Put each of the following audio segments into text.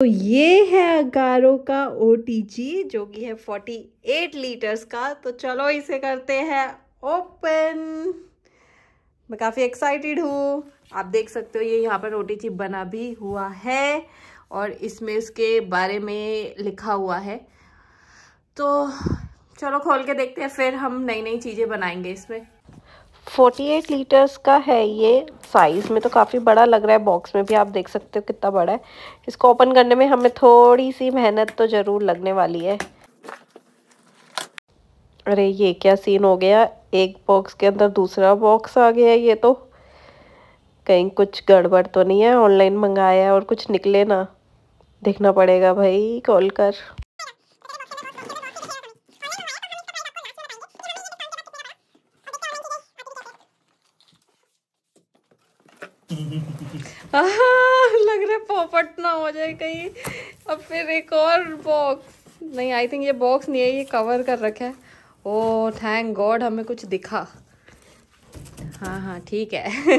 तो ये है अगारो का ओ जो कि है 48 लीटर्स का तो चलो इसे करते हैं ओपन मैं काफ़ी एक्साइटेड हूँ आप देख सकते हो ये यहाँ पर ओ बना भी हुआ है और इसमें इसके बारे में लिखा हुआ है तो चलो खोल के देखते हैं फिर हम नई नई चीज़ें बनाएंगे इसमें 48 लीटर्स का है ये साइज़ में तो काफ़ी बड़ा लग रहा है बॉक्स में भी आप देख सकते हो कितना बड़ा है इसको ओपन करने में हमें थोड़ी सी मेहनत तो ज़रूर लगने वाली है अरे ये क्या सीन हो गया एक बॉक्स के अंदर दूसरा बॉक्स आ गया ये तो कहीं कुछ गड़बड़ तो नहीं है ऑनलाइन मंगाया है और कुछ निकले ना देखना पड़ेगा भाई कॉल कर लग रहा है पोपट ना हो जाए कहीं अब फिर एक और बॉक्स नहीं आई थिंक ये बॉक्स नहीं है ये कवर कर रखा है ओ थैंक गॉड हमें कुछ दिखा हाँ हाँ ठीक है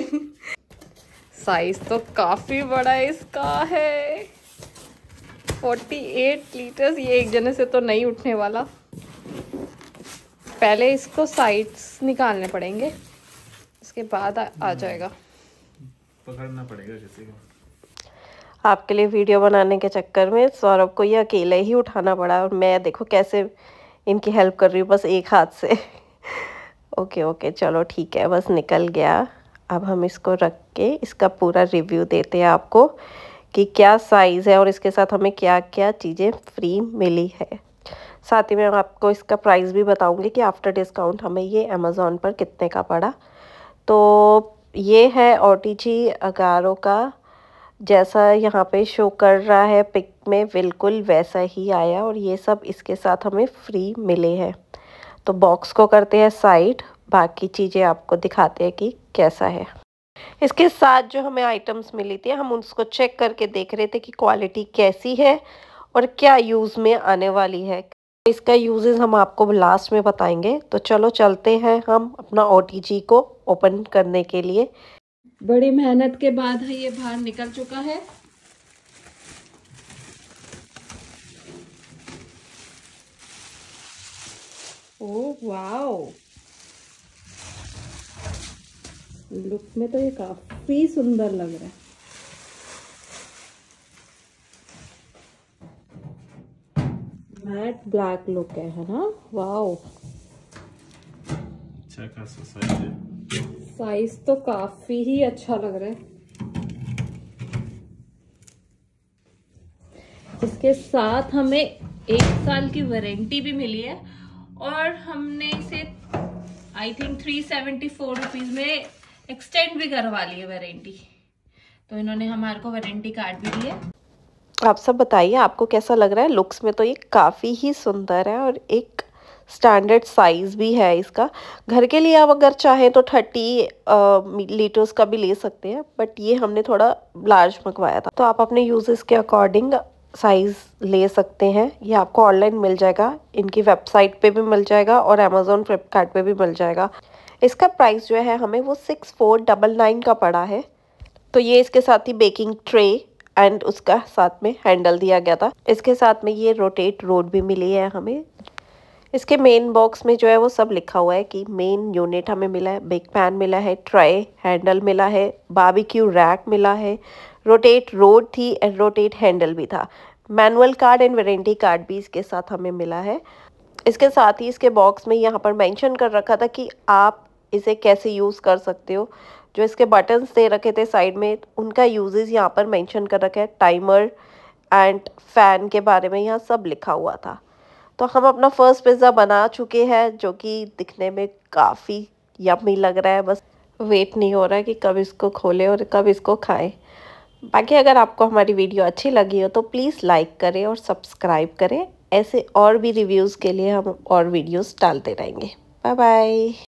साइज तो काफ़ी बड़ा इसका है 48 लीटर्स ये एक जने से तो नहीं उठने वाला पहले इसको साइड्स निकालने पड़ेंगे उसके बाद आ, आ जाएगा पकड़ना पड़ेगा किसी को आपके लिए वीडियो बनाने के चक्कर में सौरभ को ये अकेले ही उठाना पड़ा और मैं देखो कैसे इनकी हेल्प कर रही हूँ बस एक हाथ से ओके ओके चलो ठीक है बस निकल गया अब हम इसको रख के इसका पूरा रिव्यू देते हैं आपको कि क्या साइज़ है और इसके साथ हमें क्या क्या चीज़ें फ्री मिली है साथ ही मैं आपको इसका प्राइस भी बताऊंगी कि आफ्टर डिस्काउंट हमें ये अमेज़ोन पर कितने का पड़ा तो ये है जी अगारो का जैसा यहाँ पे शो कर रहा है पिक में बिल्कुल वैसा ही आया और ये सब इसके साथ हमें फ्री मिले हैं तो बॉक्स को करते हैं साइड बाकी चीज़ें आपको दिखाते हैं कि कैसा है इसके साथ जो हमें आइटम्स मिली थी हम उसको चेक करके देख रहे थे कि क्वालिटी कैसी है और क्या यूज़ में आने वाली है इसका यूजेस हम आपको लास्ट में बताएंगे तो चलो चलते हैं हम अपना ओ को ओपन करने के लिए बड़ी मेहनत के बाद है ये बाहर निकल चुका है ओ वाओ लुक में तो ये काफी सुंदर लग रहा है मैट ब्लैक लुक है है ना वाओ अच्छा खासा साइज है साइज तो काफी ही अच्छा लग रहा है इसके साथ हमें एक साल की वारंटी भी मिली है और हमने इसे I think three seventy four rupees में एक्सटेंड भी करवा ली है वारंटी तो इन्होंने हमारे को वारंटी कार्ड भी दिया आप सब बताइए आपको कैसा लग रहा है लुक्स में तो ये काफ़ी ही सुंदर है और एक स्टैंडर्ड साइज़ भी है इसका घर के लिए आप अगर चाहें तो थर्टी लीटर्स का भी ले सकते हैं बट ये हमने थोड़ा लार्ज मंगवाया था तो आप अपने यूजेस के अकॉर्डिंग साइज़ ले सकते हैं ये आपको ऑनलाइन मिल जाएगा इनकी वेबसाइट पे भी मिल जाएगा और अमेज़ोन फ्लिपकार्ट भी मिल जाएगा इसका प्राइस जो है हमें वो सिक्स फोर डबल नाइन का पड़ा है तो ये इसके साथ ही बेकिंग ट्रे एंड उसका साथ में हैंडल दिया गया था इसके साथ में ये रोटेट रोड भी मिली है हमें इसके मेन बॉक्स में जो है वो सब लिखा हुआ है कि मेन यूनिट हमें मिला है बिग पैन मिला है ट्राई हैंडल मिला है बारबेक्यू रैक मिला है रोटेट रोड थी एंड रोटेट हैंडल भी था manual card and warranty card भी इसके साथ हमें मिला है इसके साथ ही इसके बॉक्स में यहाँ पर मेंशन कर रखा था कि आप इसे कैसे यूज़ कर सकते हो जो इसके बटन्स दे रखे थे साइड में उनका यूजेस यहाँ पर मेंशन कर रखा है टाइमर एंड फ़ैन के बारे में यहाँ सब लिखा हुआ था तो हम अपना फर्स्ट पिज़्ज़ा बना चुके हैं जो कि दिखने में काफ़ी यमी लग रहा है बस वेट नहीं हो रहा है कि कब इसको खोले और कब इसको खाएं बाकी अगर आपको हमारी वीडियो अच्छी लगी हो तो प्लीज़ लाइक करें और सब्सक्राइब करें ऐसे और भी रिव्यूज़ के लिए हम और वीडियोज डालते रहेंगे बाय बाय